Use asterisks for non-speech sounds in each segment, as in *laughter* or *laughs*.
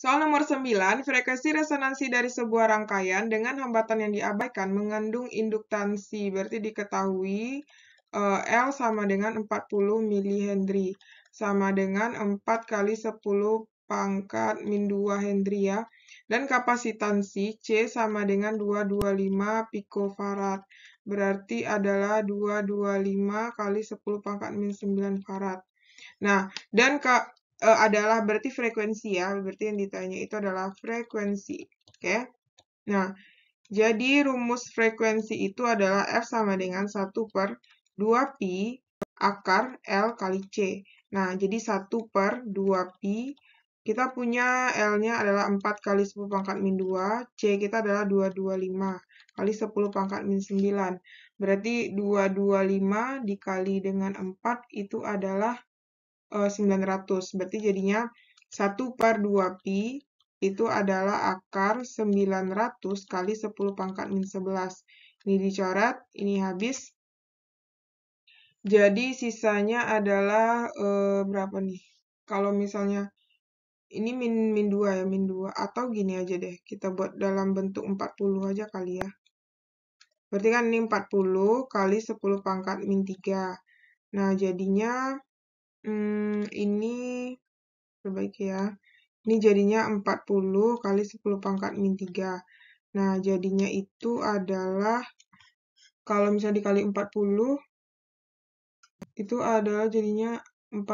Soal nomor 9, frekuensi resonansi dari sebuah rangkaian dengan hambatan yang diabaikan mengandung induktansi, berarti diketahui uh, L sama dengan 40 mH, sama dengan 4 kali 10 pangkat min 2 Henry ya. Dan kapasitansi C sama dengan 225 picofarad, berarti adalah 225 kali 10 pangkat min 9 farad. Nah, dan ke uh, adalah berarti frekuensi ya. Berarti yang ditanya itu adalah frekuensi. Oke. Okay? Nah, jadi rumus frekuensi itu adalah F sama dengan 1 per 2pi akar L kali C. Nah, jadi 1 per 2pi. Kita punya L-nya adalah 4 kali 10 pangkat min 2. C kita adalah 225 kali 10 pangkat min 9. Berarti 225 dikali dengan 4 itu adalah 900. Eh, Berarti jadinya 1 per 2pi itu adalah akar 900 kali 10 pangkat min 11. Ini dicoret, ini habis. Jadi sisanya adalah eh, berapa nih? Kalau misalnya ini min, min 2 ya, min 2. Atau gini aja deh, kita buat dalam bentuk 40 aja kali ya. Berarti kan ini 40 kali 10 pangkat min 3. Nah, jadinya Hmm, ini perbaiki ya. Ini jadinya 40 kali 10 pangkat min 3. Nah, jadinya itu adalah kalau misalnya dikali 40 itu adalah jadinya 40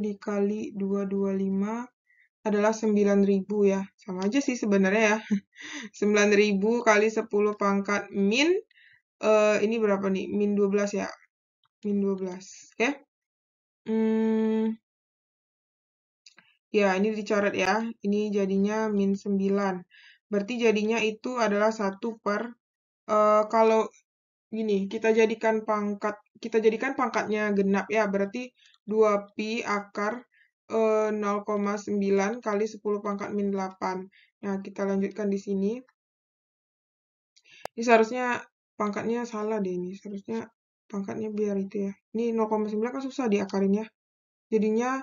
dikali 225 adalah 9000 ya. Sama aja sih sebenarnya ya. 9000 *laughs* kali 10 pangkat min, uh, ini berapa nih? Min 12 ya. Min 12, oke. Ya, ini dicoret ya. Ini jadinya min 9. Berarti jadinya itu adalah 1 per, uh, kalau gini, kita jadikan pangkat, kita jadikan pangkatnya genap ya, berarti 2pi akar uh, eh, 0,9 kali 10 pangkat min 8. Nah, kita lanjutkan di sini. Ini seharusnya pangkatnya salah deh ini, seharusnya pangkatnya biar itu ya. Ini 0,9 kan susah diakarin ya. Jadinya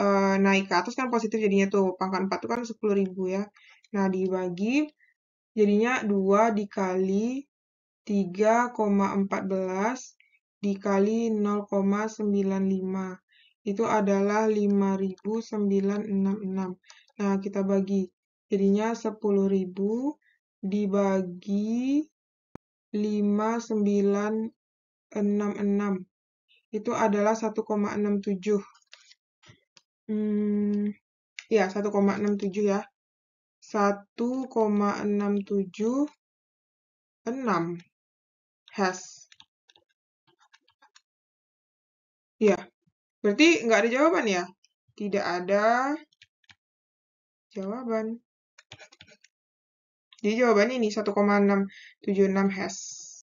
uh, naik ke atas kan positif jadinya tuh pangkat 4 itu kan 10.000 ya nah dibagi jadinya 2 dikali 3,14 dikali 0,95 itu adalah 5.966. Nah, kita bagi. Jadinya 10.000 dibagi 5966. Itu adalah 1,67. Hmm, iya 1,67 ya. 1,676 ya. has. Ya. berarti nggak ada jawaban ya? Tidak ada jawaban. Jadi jawabannya ini 1,676 has.